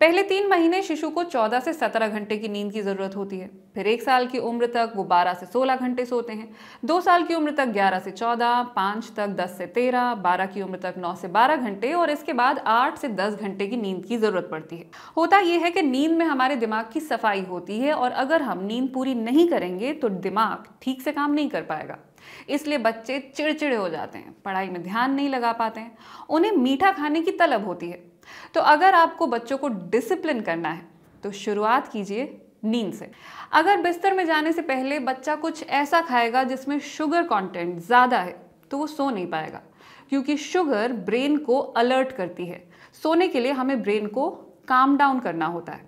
पहले तीन महीने शिशु को 14 से 17 घंटे की नींद की ज़रूरत होती है फिर एक साल की उम्र तक वो 12 से 16 घंटे सोते हैं दो साल की उम्र तक 11 से 14, पाँच तक 10 से 13, 12 की उम्र तक 9 से 12 घंटे और इसके बाद 8 से 10 घंटे की नींद की ज़रूरत पड़ती है होता यह है कि नींद में हमारे दिमाग की सफाई होती है और अगर हम नींद पूरी नहीं करेंगे तो दिमाग ठीक से काम नहीं कर पाएगा इसलिए बच्चे चिड़चिड़े हो जाते हैं पढ़ाई में ध्यान नहीं लगा पाते हैं उन्हें मीठा खाने की तलब होती है तो अगर आपको बच्चों को डिसिप्लिन करना है तो शुरुआत कीजिए नींद से अगर बिस्तर में जाने से पहले बच्चा कुछ ऐसा खाएगा जिसमें शुगर कंटेंट ज़्यादा है तो वो सो नहीं पाएगा क्योंकि शुगर ब्रेन को अलर्ट करती है सोने के लिए हमें ब्रेन को काम डाउन करना होता है